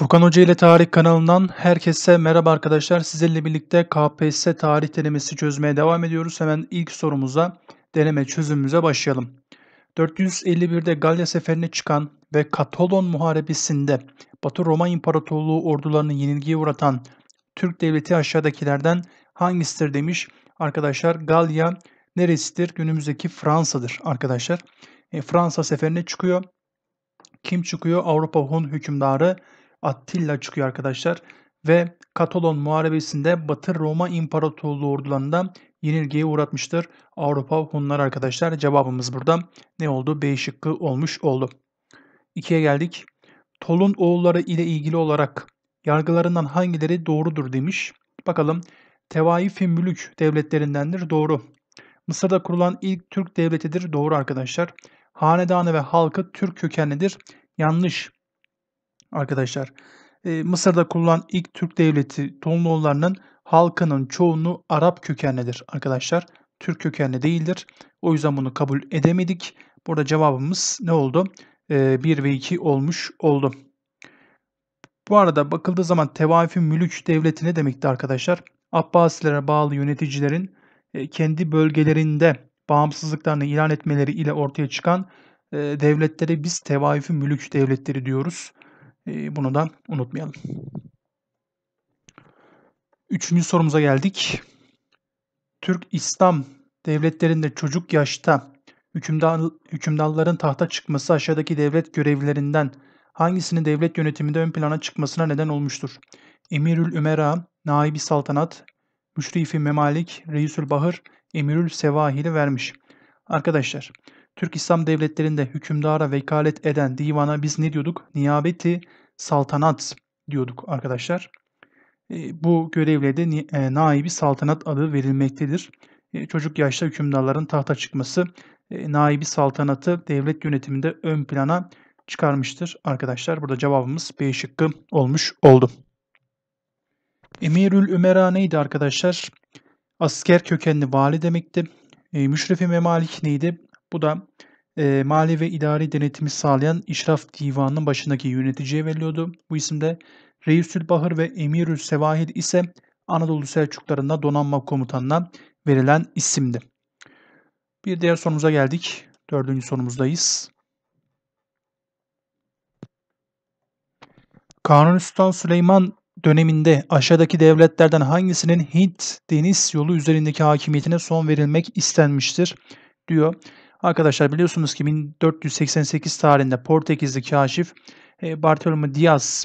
Furkan Hoca ile Tarih kanalından herkese merhaba arkadaşlar. Sizlerle birlikte KPSS tarih denemesi çözmeye devam ediyoruz. Hemen ilk sorumuza, deneme çözümümüze başlayalım. 451'de Galya seferine çıkan ve Katolon muharebesinde Batı Roma İmparatorluğu ordularını yenilgiye uğratan Türk devleti aşağıdakilerden hangisidir demiş. Arkadaşlar Galya neresidir? Günümüzdeki Fransa'dır arkadaşlar. E, Fransa seferine çıkıyor. Kim çıkıyor? Avrupa Hun hükümdarı Attila çıkıyor arkadaşlar ve Katalon Muharebesi'nde Batı Roma İmparatorluğu ordularından yenilgiye uğratmıştır. Avrupa Hunlar arkadaşlar cevabımız burada ne oldu? B şıkkı olmuş oldu. 2'ye geldik. Tolun oğulları ile ilgili olarak yargılarından hangileri doğrudur demiş. Bakalım Tevaif-i Mülük devletlerindendir doğru. Mısır'da kurulan ilk Türk devletidir doğru arkadaşlar. Hanedanı ve halkı Türk kökenlidir yanlış arkadaşlar. E, Mısır'da kurulan ilk Türk devleti Tomluoğullarının halkının çoğunluğu Arap kökenlidir arkadaşlar. Türk kökenli değildir. O yüzden bunu kabul edemedik. Burada cevabımız ne oldu? E, ee, 1 ve 2 olmuş oldu. Bu arada bakıldığı zaman Tevaifi Mülük Devleti ne demekti arkadaşlar? Abbasilere bağlı yöneticilerin e, kendi bölgelerinde bağımsızlıklarını ilan etmeleri ile ortaya çıkan e, devletlere biz Tevaifi Mülük Devletleri diyoruz. Ee, bunu da unutmayalım. Üçüncü sorumuza geldik. Türk İslam devletlerinde çocuk yaşta hükümdar, hükümdarların tahta çıkması aşağıdaki devlet görevlerinden hangisinin devlet yönetiminde ön plana çıkmasına neden olmuştur? Emirül Ümera, Naibi Saltanat, Müşrifi Memalik, Reisül Bahır, Emirül Sevahil'i vermiş. Arkadaşlar Türk İslam devletlerinde hükümdara vekalet eden divana biz ne diyorduk? Niyabeti saltanat diyorduk arkadaşlar. E, bu görevle de e, naibi saltanat adı verilmektedir. E, çocuk yaşta hükümdarların tahta çıkması naibi saltanatı devlet yönetiminde ön plana çıkarmıştır arkadaşlar. Burada cevabımız B şıkkı olmuş oldu. Emirül Ümera neydi arkadaşlar? Asker kökenli vali demekti. Müşrefi Memalik neydi? Bu da e, mali ve idari denetimi sağlayan İşraf Divanı'nın başındaki yöneticiye veriliyordu. Bu isimde Reisül Bahır ve Emirül Sevahid ise Anadolu Selçuklarında donanma komutanına verilen isimdi. Bir diğer sorumuza geldik. Dördüncü sorumuzdayız. Kanuni Sultan Süleyman döneminde aşağıdaki devletlerden hangisinin Hint deniz yolu üzerindeki hakimiyetine son verilmek istenmiştir diyor. Arkadaşlar biliyorsunuz ki 1488 tarihinde Portekizli kaşif e, Bartolomeu Dias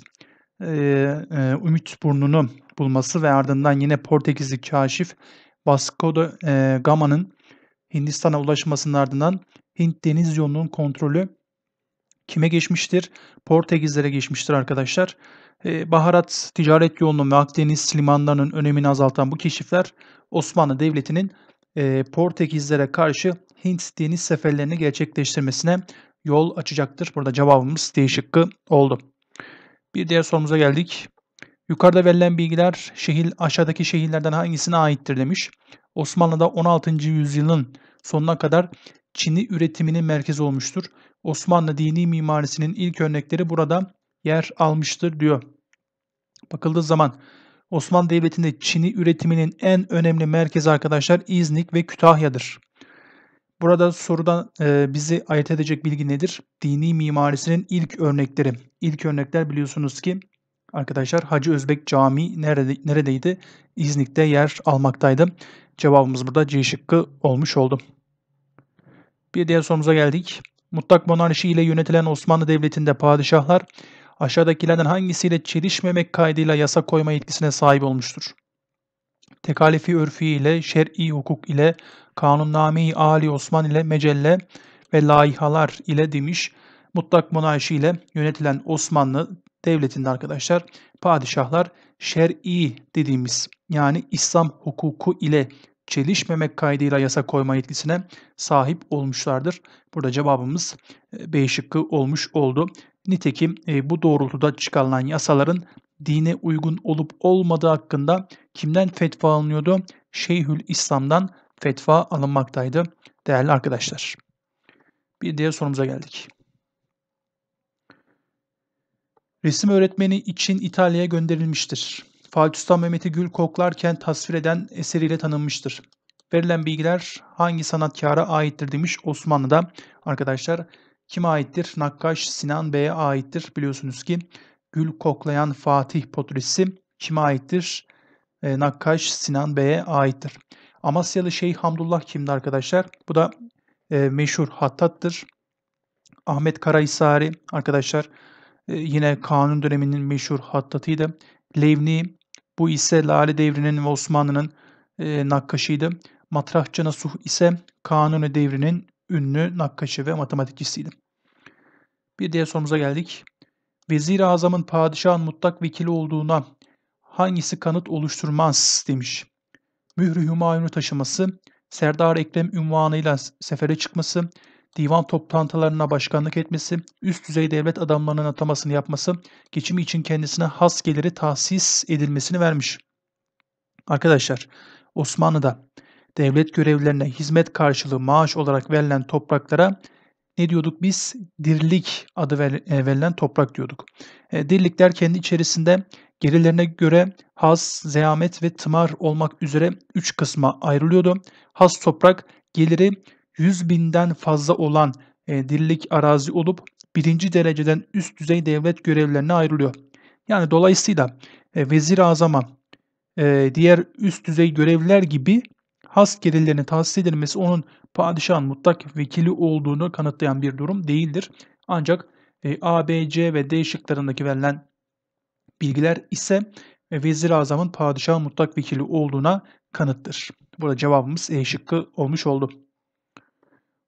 e, e, Ümit Burnu'nu bulması ve ardından yine Portekizli kaşif Vasco da Gama'nın Hindistan'a ulaşmasının ardından Hint deniz yolunun kontrolü kime geçmiştir? Portekizlere geçmiştir arkadaşlar. Baharat ticaret yolunun ve Akdeniz limanlarının önemini azaltan bu keşifler Osmanlı Devleti'nin Portekizlere karşı Hint deniz seferlerini gerçekleştirmesine yol açacaktır. Burada cevabımız D şıkkı oldu. Bir diğer sorumuza geldik. Yukarıda verilen bilgiler şehir aşağıdaki şehirlerden hangisine aittir demiş. Osmanlı'da 16. yüzyılın sonuna kadar Çin'i üretiminin merkezi olmuştur. Osmanlı dini mimarisinin ilk örnekleri burada yer almıştır diyor. Bakıldığı zaman Osmanlı Devleti'nde Çin'i üretiminin en önemli merkezi arkadaşlar İznik ve Kütahya'dır. Burada sorudan e, bizi ayırt edecek bilgi nedir? Dini mimarisinin ilk örnekleri. İlk örnekler biliyorsunuz ki arkadaşlar Hacı Özbek Camii nerede, neredeydi? İznik'te yer almaktaydı. Cevabımız burada C şıkkı olmuş oldu. Bir diğer sorumuza geldik. Mutlak monarşi ile yönetilen Osmanlı Devleti'nde padişahlar aşağıdakilerden hangisiyle çelişmemek kaydıyla yasa koyma yetkisine sahip olmuştur? tekalifi örfi ile, şer'i hukuk ile, kanunname-i Ali Osman ile mecelle ve laihalar ile demiş, mutlak monarşi ile yönetilen Osmanlı devletinde arkadaşlar padişahlar şer'i dediğimiz yani İslam hukuku ile çelişmemek kaydıyla yasa koyma yetkisine sahip olmuşlardır. Burada cevabımız e, B şıkkı olmuş oldu. Nitekim e, bu doğrultuda çıkarılan yasaların dine uygun olup olmadığı hakkında Kimden fetva alınıyordu? Şeyhül İslam'dan fetva alınmaktaydı değerli arkadaşlar. Bir diğer sorumuza geldik. Resim öğretmeni için İtalya'ya gönderilmiştir. Fatih Sultan Mehmet'i gül koklarken tasvir eden eseriyle tanınmıştır. Verilen bilgiler hangi sanatkara aittir demiş Osmanlı'da. Arkadaşlar kime aittir? Nakkaş Sinan Bey'e aittir. Biliyorsunuz ki gül koklayan Fatih portresi kime aittir? E, Nakkaş Sinan Bey'e aittir. Amasyalı Şeyh Hamdullah kimdi arkadaşlar? Bu da e, meşhur hattattır. Ahmet Karahisari arkadaşlar e, yine Kanun döneminin meşhur hattatıydı. Levni bu ise Lale devrinin ve Osmanlı'nın e, nakkaşıydı. Matrahçı Nasuh ise Kanuni devrinin ünlü nakkaşı ve matematikçisiydi. Bir diğer sorumuza geldik. Vezir-i Azam'ın padişahın mutlak vekili olduğuna hangisi kanıt oluşturmaz demiş. Mührü Hümayun'u taşıması, Serdar Ekrem ünvanıyla sefere çıkması, divan toplantılarına başkanlık etmesi, üst düzey devlet adamlarının atamasını yapması, geçimi için kendisine has geliri tahsis edilmesini vermiş. Arkadaşlar, Osmanlı'da devlet görevlerine hizmet karşılığı maaş olarak verilen topraklara ne diyorduk biz? Dirlik adı e, verilen toprak diyorduk. E, dirlikler kendi içerisinde Gelirlerine göre has, zeamet ve tımar olmak üzere 3 kısma ayrılıyordu. Has toprak geliri 100 binden fazla olan e, dirlik arazi olup birinci dereceden üst düzey devlet görevlerine ayrılıyor. Yani dolayısıyla e, vezir azama e, diğer üst düzey görevler gibi has gelirlerini tahsis edilmesi onun padişahın mutlak vekili olduğunu kanıtlayan bir durum değildir. Ancak e, A, B, C ve D şıklarındaki verilen bilgiler ise Vezir Azam'ın padişah mutlak vekili olduğuna kanıttır. Burada cevabımız E şıkkı olmuş oldu.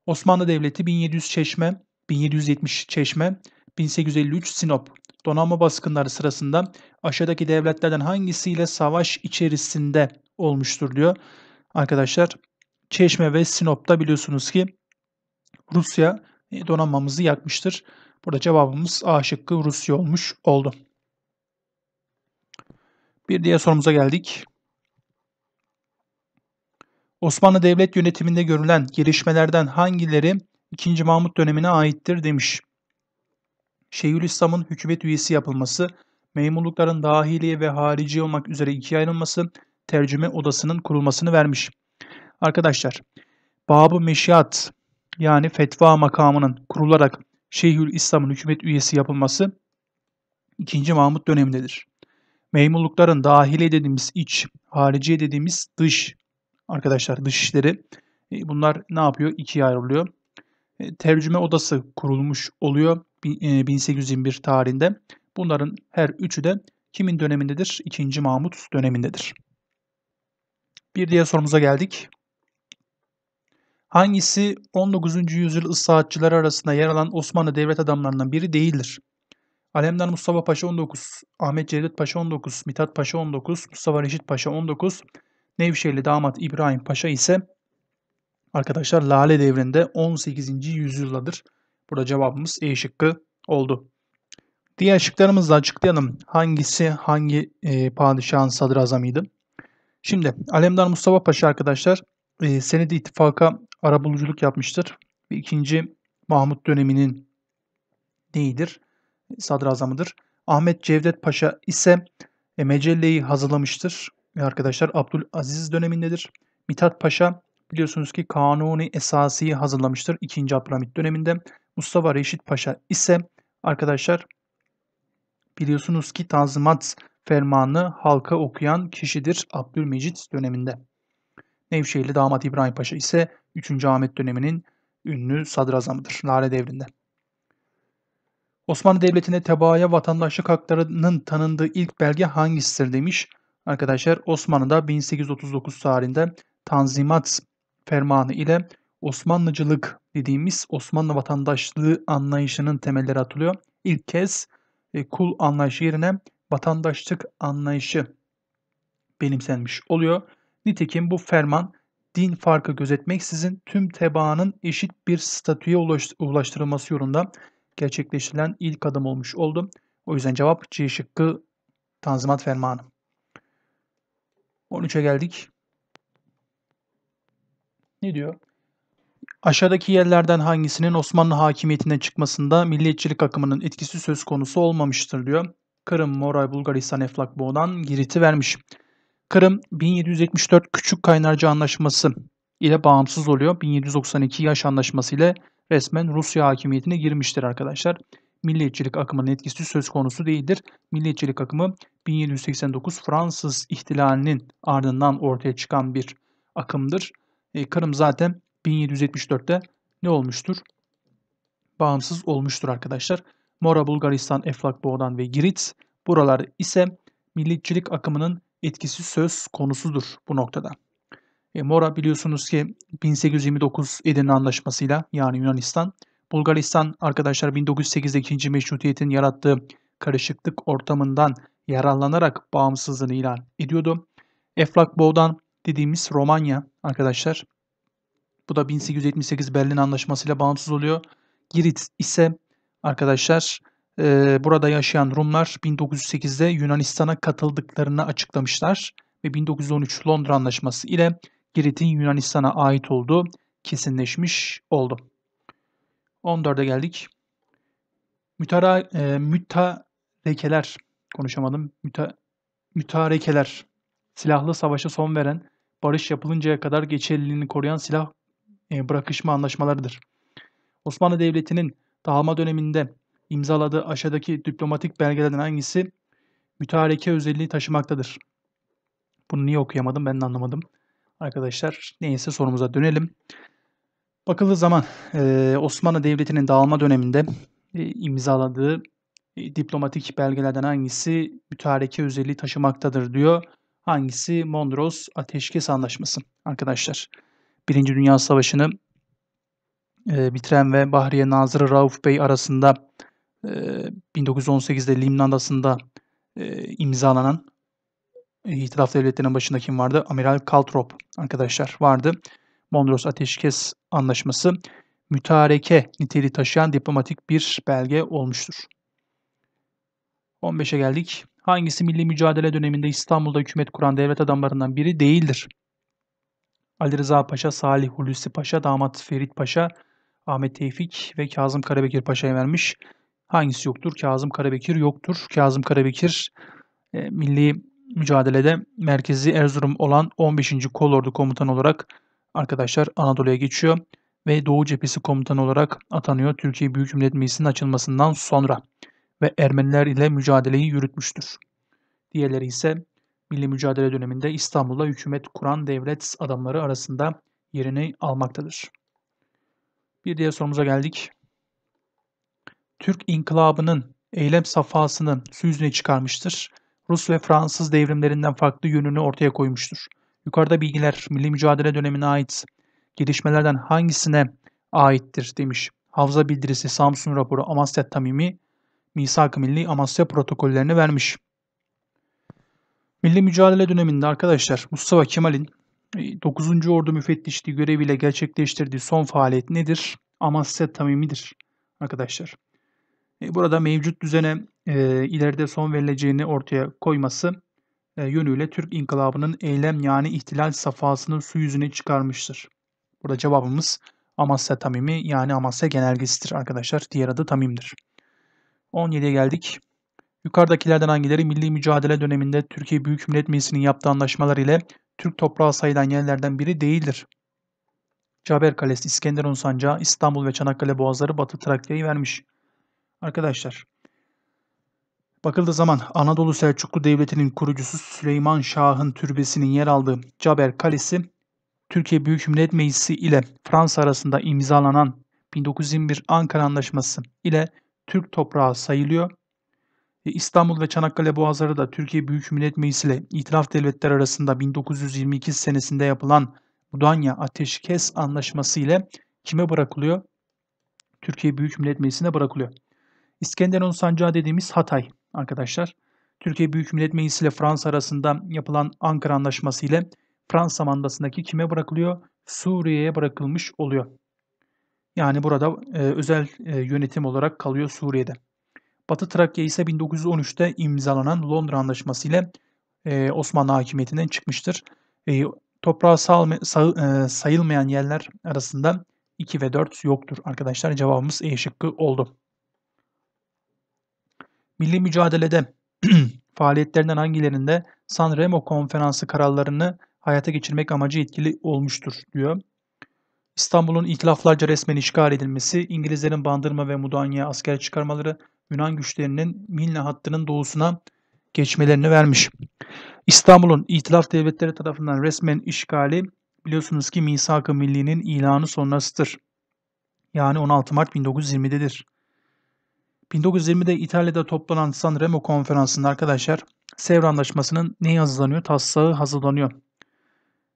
Osmanlı Devleti 1700 Çeşme, 1770 Çeşme, 1853 Sinop donanma baskınları sırasında aşağıdaki devletlerden hangisiyle savaş içerisinde olmuştur diyor. Arkadaşlar Çeşme ve Sinop'ta biliyorsunuz ki Rusya e, donanmamızı yakmıştır. Burada cevabımız A şıkkı Rusya olmuş oldu. Bir diğer sorumuza geldik. Osmanlı devlet yönetiminde görülen gelişmelerden hangileri 2. Mahmut dönemine aittir demiş. Şeyhülislam'ın hükümet üyesi yapılması, memurlukların dahiliye ve harici olmak üzere ikiye ayrılması, tercüme odasının kurulmasını vermiş. Arkadaşlar, Babu Meşiat yani fetva makamının kurularak Şeyhülislam'ın hükümet üyesi yapılması 2. Mahmut dönemindedir memurlukların dahili dediğimiz iç, harici dediğimiz dış arkadaşlar dış işleri e, bunlar ne yapıyor? İkiye ayrılıyor. E, tercüme odası kurulmuş oluyor 1821 e, tarihinde. Bunların her üçü de kimin dönemindedir? 2. Mahmut dönemindedir. Bir diğer sorumuza geldik. Hangisi 19. yüzyıl ıslahatçıları arasında yer alan Osmanlı devlet adamlarından biri değildir? Alemdar Mustafa Paşa 19, Ahmet Cevdet Paşa 19, Mithat Paşa 19, Mustafa Reşit Paşa 19, Nevşehirli damat İbrahim Paşa ise arkadaşlar Lale devrinde 18. yüzyıldadır. Burada cevabımız E şıkkı oldu. Diğer şıklarımızla açıklayalım. Hangisi hangi e, padişahın sadrazamıydı? Şimdi Alemdar Mustafa Paşa arkadaşlar e, senedi ittifaka arabuluculuk yapmıştır. İkinci ikinci Mahmut döneminin neyidir? sadrazamıdır. Ahmet Cevdet Paşa ise e, Mecelle'yi hazırlamıştır. Ve arkadaşlar Abdülaziz dönemindedir. Mithat Paşa biliyorsunuz ki Kanuni Esasi'yi hazırlamıştır 2. Abdülhamit döneminde. Mustafa Reşit Paşa ise arkadaşlar biliyorsunuz ki Tanzimat fermanını halka okuyan kişidir Abdülmecit döneminde. Nevşehirli damat İbrahim Paşa ise 3. Ahmet döneminin ünlü sadrazamıdır Lale devrinde. Osmanlı Devleti'nde tebaaya vatandaşlık haklarının tanındığı ilk belge hangisidir demiş. Arkadaşlar Osmanlı'da 1839 tarihinde Tanzimat Fermanı ile Osmanlıcılık dediğimiz Osmanlı vatandaşlığı anlayışının temelleri atılıyor. İlk kez e, kul anlayışı yerine vatandaşlık anlayışı benimsenmiş oluyor. Nitekim bu ferman din farkı gözetmeksizin tüm tebaanın eşit bir statüye ulaştırılması yolunda gerçekleştirilen ilk adım olmuş oldu. O yüzden cevap C şıkkı Tanzimat Fermanı. 13'e geldik. Ne diyor? Aşağıdaki yerlerden hangisinin Osmanlı hakimiyetinden çıkmasında milliyetçilik akımının etkisi söz konusu olmamıştır diyor. Kırım, Moray, Bulgaristan, Eflak, Boğdan, Girit'i vermiş. Kırım 1774 Küçük Kaynarca Anlaşması ile bağımsız oluyor. 1792 Yaş Anlaşması ile resmen Rusya hakimiyetine girmiştir arkadaşlar. Milliyetçilik akımının etkisi söz konusu değildir. Milliyetçilik akımı 1789 Fransız ihtilalinin ardından ortaya çıkan bir akımdır. E, Kırım zaten 1774'te ne olmuştur? Bağımsız olmuştur arkadaşlar. Mora, Bulgaristan, Eflak, Boğdan ve Girit buralar ise milliyetçilik akımının etkisi söz konusudur bu noktada. E, Mora biliyorsunuz ki 1829 Edirne Anlaşması'yla yani Yunanistan, Bulgaristan arkadaşlar 1908'de 2. Meşrutiyet'in yarattığı karışıklık ortamından yararlanarak bağımsızlığını ilan ediyordu. Eflak Boğdan dediğimiz Romanya arkadaşlar. Bu da 1878 Berlin Anlaşması ile bağımsız oluyor. Girit ise arkadaşlar e, burada yaşayan Rumlar 1908'de Yunanistan'a katıldıklarını açıklamışlar ve 1913 Londra Anlaşması ile Girit'in Yunanistan'a ait olduğu kesinleşmiş oldu. 14'e geldik. Mütara, e, mütarekeler konuşamadım. Müta, mütarekeler silahlı savaşa son veren, barış yapılıncaya kadar geçerliliğini koruyan silah e, bırakışma anlaşmalarıdır. Osmanlı Devleti'nin dağılma döneminde imzaladığı aşağıdaki diplomatik belgelerden hangisi mütareke özelliği taşımaktadır? Bunu niye okuyamadım ben de anlamadım. Arkadaşlar neyse sorumuza dönelim. Bakıldığı zaman e, Osmanlı Devleti'nin dağılma döneminde e, imzaladığı e, diplomatik belgelerden hangisi mütareke özelliği taşımaktadır diyor. Hangisi Mondros Ateşkes Anlaşması arkadaşlar. Birinci Dünya Savaşı'nı e, bitiren ve Bahriye Nazırı Rauf Bey arasında 1918'de Limnadası'nda e, imzalanan e, İtilaf devletlerinin başında kim vardı? Amiral Kaltrop arkadaşlar vardı. Mondros Ateşkes Anlaşması mütareke niteliği taşıyan diplomatik bir belge olmuştur. 15'e geldik. Hangisi milli mücadele döneminde İstanbul'da hükümet kuran devlet adamlarından biri değildir? Ali Rıza Paşa, Salih Hulusi Paşa, damat Ferit Paşa, Ahmet Tevfik ve Kazım Karabekir Paşa'ya vermiş. Hangisi yoktur? Kazım Karabekir yoktur. Kazım Karabekir e, milli mücadelede merkezi Erzurum olan 15. Kolordu komutanı olarak arkadaşlar Anadolu'ya geçiyor ve Doğu Cephesi komutanı olarak atanıyor Türkiye Büyük Millet Meclisi'nin açılmasından sonra ve Ermeniler ile mücadeleyi yürütmüştür. Diğerleri ise milli mücadele döneminde İstanbul'da hükümet kuran devlet adamları arasında yerini almaktadır. Bir diğer sorumuza geldik. Türk inkılabının eylem safhasının su yüzüne çıkarmıştır Rus ve Fransız devrimlerinden farklı yönünü ortaya koymuştur. Yukarıda bilgiler milli mücadele dönemine ait gelişmelerden hangisine aittir demiş. Havza bildirisi, Samsun raporu, Amasya Tamimi, misak Milli, Amasya protokollerini vermiş. Milli mücadele döneminde arkadaşlar Mustafa Kemal'in 9. E, ordu Müfettişliği göreviyle gerçekleştirdiği son faaliyet nedir? Amasya Tamimi'dir arkadaşlar. E, burada mevcut düzene e, ileride son verileceğini ortaya koyması e, yönüyle Türk inkılabının eylem yani ihtilal safhasını su yüzüne çıkarmıştır. Burada cevabımız Amasya Tamimi yani Amasya genelgesidir arkadaşlar. Diğer adı Tamim'dir. 17'ye geldik. Yukarıdakilerden hangileri milli mücadele döneminde Türkiye Büyük Millet Meclisi'nin yaptığı anlaşmalar ile Türk toprağı sayılan yerlerden biri değildir? Caber Kalesi, İskenderun Sancağı, İstanbul ve Çanakkale Boğazları Batı Trakya'yı vermiş. Arkadaşlar bakıldığı zaman Anadolu Selçuklu Devleti'nin kurucusu Süleyman Şah'ın türbesinin yer aldığı Caber Kalesi Türkiye Büyük Millet Meclisi ile Fransa arasında imzalanan 1921 Ankara Anlaşması ile Türk toprağı sayılıyor. E, İstanbul ve Çanakkale Boğazları da Türkiye Büyük Millet Meclisi ile İtilaf Devletler arasında 1922 senesinde yapılan Mudanya Ateşkes Anlaşması ile kime bırakılıyor? Türkiye Büyük Millet Meclisi'ne bırakılıyor. İskenderun Sancağı dediğimiz Hatay arkadaşlar. Türkiye Büyük Millet Meclisi ile Fransa arasında yapılan Ankara Anlaşması ile Fransa mandasındaki kime bırakılıyor? Suriye'ye bırakılmış oluyor. Yani burada e, özel e, yönetim olarak kalıyor Suriye'de. Batı Trakya ise 1913'te imzalanan Londra Anlaşması ile e, Osmanlı hakimiyetinden çıkmıştır. E, toprağa sağ, sağ, e, sayılmayan yerler arasında 2 ve 4 yoktur arkadaşlar. Cevabımız E şıkkı oldu. Milli mücadelede faaliyetlerinden hangilerinde San Remo konferansı kararlarını hayata geçirmek amacı etkili olmuştur diyor. İstanbul'un itilaflarca resmen işgal edilmesi, İngilizlerin Bandırma ve mudanya asker çıkarmaları, Yunan güçlerinin Milne hattının doğusuna geçmelerini vermiş. İstanbul'un itilaf devletleri tarafından resmen işgali biliyorsunuz ki Misak-ı Milli'nin ilanı sonrasıdır. Yani 16 Mart 1920'dedir. 1920'de İtalya'da toplanan San Remo konferansında arkadaşlar Sevr Anlaşması'nın neyi hazırlanıyor? Taslağı hazırlanıyor.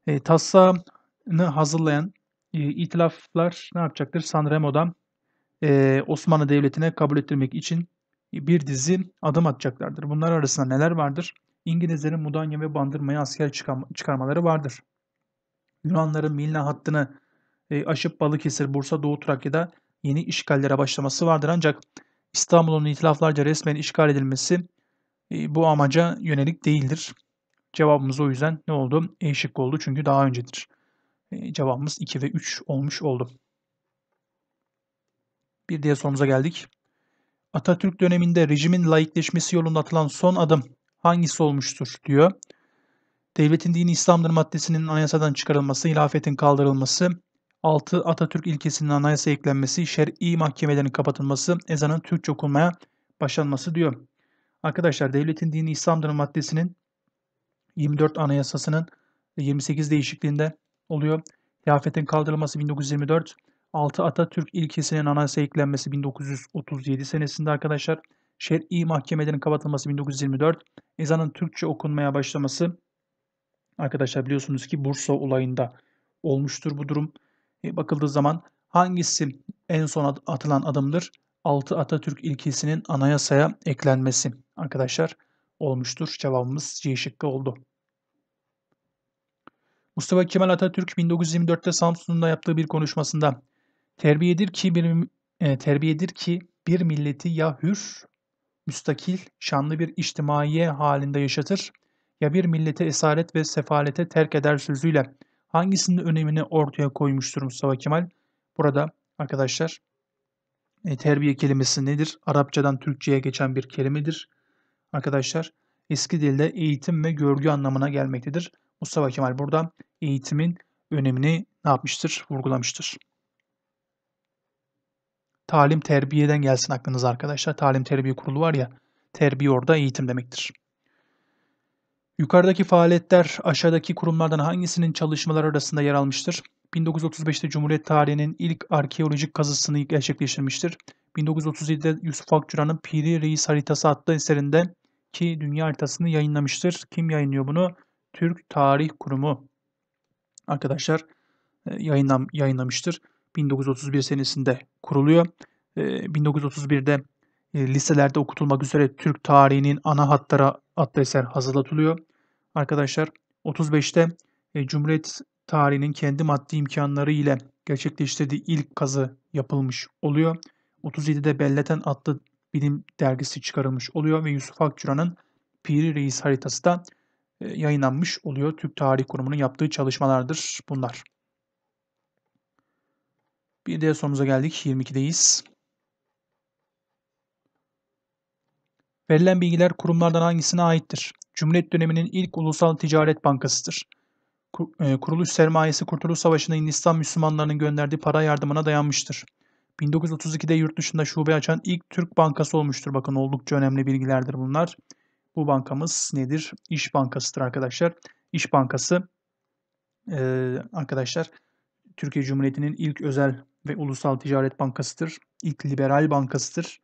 E, taslağını hazırlayan e, itilaflar ne yapacaktır? San Remo'dan e, Osmanlı Devleti'ne kabul ettirmek için bir dizi adım atacaklardır. Bunlar arasında neler vardır? İngilizlerin Mudanya ve Bandırma'ya asker çıkarmaları vardır. Yunanların Milna hattını e, aşıp Balıkesir, Bursa, Doğu Trakya'da yeni işgallere başlaması vardır. Ancak İstanbul'un itilaflarca resmen işgal edilmesi e, bu amaca yönelik değildir. Cevabımız o yüzden ne oldu? E şıkkı oldu çünkü daha öncedir. E, cevabımız 2 ve 3 olmuş oldu. Bir diğer sorumuza geldik. Atatürk döneminde rejimin laikleşmesi yolunda atılan son adım hangisi olmuştur diyor. Devletin dini İslam'dır maddesinin anayasadan çıkarılması, hilafetin kaldırılması, 6. Atatürk ilkesinin anayasa eklenmesi, şer'i mahkemelerin kapatılması, ezanın Türkçe okunmaya başlanması diyor. Arkadaşlar devletin dini İslam'dır maddesinin 24 anayasasının 28 değişikliğinde oluyor. Hilafetin kaldırılması 1924, 6 Atatürk ilkesinin anayasa eklenmesi 1937 senesinde arkadaşlar. Şer'i mahkemelerin kapatılması 1924, ezanın Türkçe okunmaya başlaması arkadaşlar biliyorsunuz ki Bursa olayında olmuştur bu durum. E, bakıldığı zaman hangisi en son atılan adımdır? 6 Atatürk ilkesinin anayasaya eklenmesi arkadaşlar olmuştur. Cevabımız C şıkkı oldu. Mustafa Kemal Atatürk 1924'te Samsun'da yaptığı bir konuşmasında terbiyedir ki bir e, terbiyedir ki bir milleti ya hür, müstakil, şanlı bir içtimaiye halinde yaşatır ya bir millete esaret ve sefalete terk eder sözüyle hangisinin önemini ortaya koymuştur Mustafa Kemal? Burada arkadaşlar e, terbiye kelimesi nedir? Arapçadan Türkçe'ye geçen bir kelimedir. Arkadaşlar eski dilde eğitim ve görgü anlamına gelmektedir. Mustafa Kemal burada eğitimin önemini ne yapmıştır? Vurgulamıştır. Talim terbiyeden gelsin aklınıza arkadaşlar. Talim terbiye kurulu var ya. Terbiye orada eğitim demektir. Yukarıdaki faaliyetler aşağıdaki kurumlardan hangisinin çalışmalar arasında yer almıştır? 1935'te Cumhuriyet tarihinin ilk arkeolojik kazısını gerçekleştirmiştir. 1937'de Yusuf Akçura'nın Piri Reis Haritası adlı eserinde ki dünya haritasını yayınlamıştır. Kim yayınlıyor bunu? Türk Tarih Kurumu arkadaşlar e, yayınlam yayınlamıştır. 1931 senesinde kuruluyor. 1931'de e, e, liselerde okutulmak üzere Türk tarihinin ana hatları adlı eser hazırlatılıyor arkadaşlar 35'te e, Cumhuriyet tarihinin kendi maddi imkanları ile gerçekleştirdiği ilk kazı yapılmış oluyor. 37'de Belleten adlı bilim dergisi çıkarılmış oluyor ve Yusuf Akçura'nın Piri Reis haritası da e, yayınlanmış oluyor. Türk Tarih Kurumu'nun yaptığı çalışmalardır bunlar. Bir de sorumuza geldik. 22'deyiz. Verilen bilgiler kurumlardan hangisine aittir? Cumhuriyet döneminin ilk ulusal ticaret bankasıdır. E, kuruluş sermayesi Kurtuluş Savaşı'nda Hindistan Müslümanlarının gönderdiği para yardımına dayanmıştır. 1932'de yurt dışında şube açan ilk Türk bankası olmuştur. Bakın oldukça önemli bilgilerdir bunlar. Bu bankamız nedir? İş Bankası'dır arkadaşlar. İş Bankası e, arkadaşlar Türkiye Cumhuriyeti'nin ilk özel ve ulusal ticaret bankasıdır. İlk liberal bankasıdır.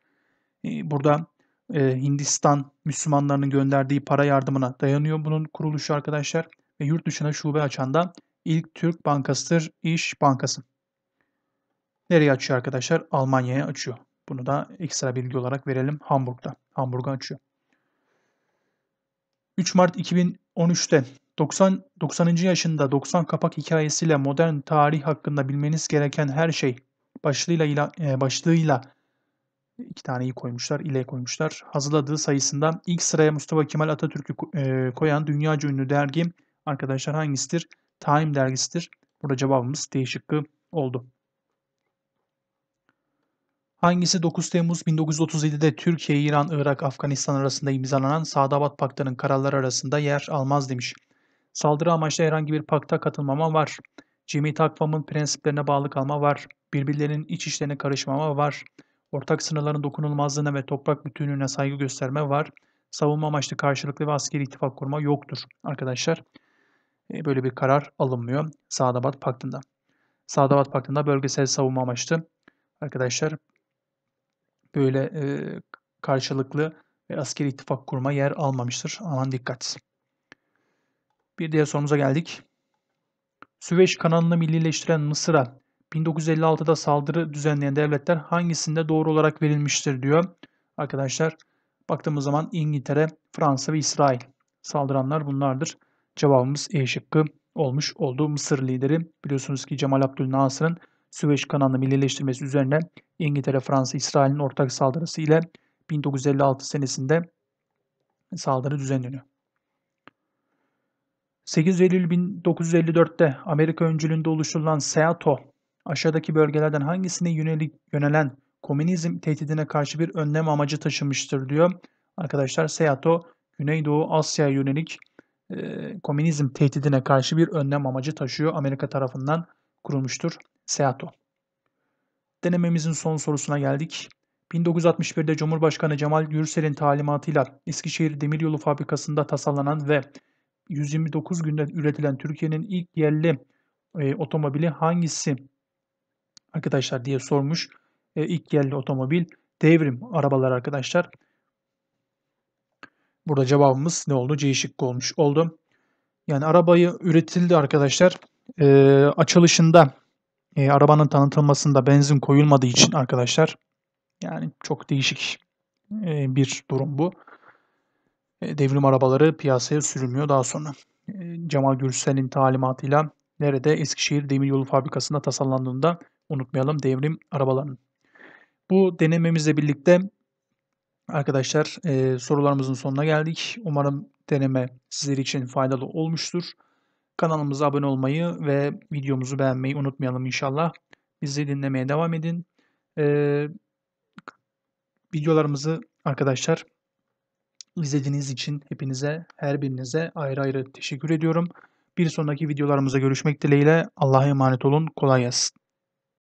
E, burada e, Hindistan Müslümanlarının gönderdiği para yardımına dayanıyor bunun kuruluşu arkadaşlar. Ve yurt dışına şube açan da ilk Türk bankasıdır İş Bankası. Nereye açıyor arkadaşlar? Almanya'ya açıyor. Bunu da ekstra bilgi olarak verelim. Hamburg'da. Hamburg'a açıyor. 3 Mart 2013'te 90 90. yaşında 90 kapak hikayesiyle modern tarih hakkında bilmeniz gereken her şey başlığıyla e, başlığıyla iki taneyi koymuşlar, ile koymuşlar. Hazırladığı sayısından ilk sıraya Mustafa Kemal Atatürk'ü e, koyan dünyaca ünlü dergi arkadaşlar hangisidir? Time dergisidir. Burada cevabımız D şıkkı oldu. Hangisi 9 Temmuz 1937'de Türkiye, İran, Irak, Afganistan arasında imzalanan Sadabat Paktı'nın kararları arasında yer almaz demiş. Saldırı amaçlı herhangi bir pakta katılmama var. Cemiyet Akvam'ın prensiplerine bağlı kalma var. Birbirlerinin iç işlerine karışmama var ortak sınırların dokunulmazlığına ve toprak bütünlüğüne saygı gösterme var. Savunma amaçlı karşılıklı ve askeri ittifak kurma yoktur arkadaşlar. E, böyle bir karar alınmıyor Sadabat Paktı'nda. Sadabat Paktı'nda bölgesel savunma amaçlı arkadaşlar böyle e, karşılıklı ve askeri ittifak kurma yer almamıştır. Aman dikkat. Bir diğer sorumuza geldik. Süveyş kanalını millileştiren Mısır'a 1956'da saldırı düzenleyen devletler hangisinde doğru olarak verilmiştir diyor. Arkadaşlar baktığımız zaman İngiltere, Fransa ve İsrail saldıranlar bunlardır. Cevabımız E şıkkı olmuş oldu. Mısır lideri biliyorsunuz ki Cemal Abdülnasır'ın Süveyş kanalını millileştirmesi üzerine İngiltere, Fransa, İsrail'in ortak saldırısı ile 1956 senesinde saldırı düzenleniyor. 8 Eylül 1954'te Amerika öncülüğünde oluşturulan SEATO aşağıdaki bölgelerden hangisine yönelik yönelen komünizm tehdidine karşı bir önlem amacı taşımıştır diyor. Arkadaşlar Seyato Güneydoğu Asya'ya yönelik e, komünizm tehdidine karşı bir önlem amacı taşıyor. Amerika tarafından kurulmuştur Seyato. Denememizin son sorusuna geldik. 1961'de Cumhurbaşkanı Cemal Gürsel'in talimatıyla Eskişehir Demiryolu Fabrikası'nda tasarlanan ve 129 günde üretilen Türkiye'nin ilk yerli e, otomobili hangisi arkadaşlar diye sormuş. E, ilk yerli otomobil devrim arabalar arkadaşlar. Burada cevabımız ne oldu? C şıkkı olmuş oldu. Yani arabayı üretildi arkadaşlar. E, açılışında e, arabanın tanıtılmasında benzin koyulmadığı için arkadaşlar. Yani çok değişik e, bir durum bu. E, devrim arabaları piyasaya sürülmüyor daha sonra. E, Cemal Gürsel'in talimatıyla nerede? Eskişehir Demiryolu Fabrikası'nda tasarlandığında unutmayalım devrim arabalarının. Bu denememizle birlikte arkadaşlar e, sorularımızın sonuna geldik. Umarım deneme sizler için faydalı olmuştur. Kanalımıza abone olmayı ve videomuzu beğenmeyi unutmayalım inşallah. Bizi dinlemeye devam edin. Ee, videolarımızı arkadaşlar izlediğiniz için hepinize, her birinize ayrı ayrı teşekkür ediyorum. Bir sonraki videolarımıza görüşmek dileğiyle. Allah'a emanet olun. Kolay gelsin.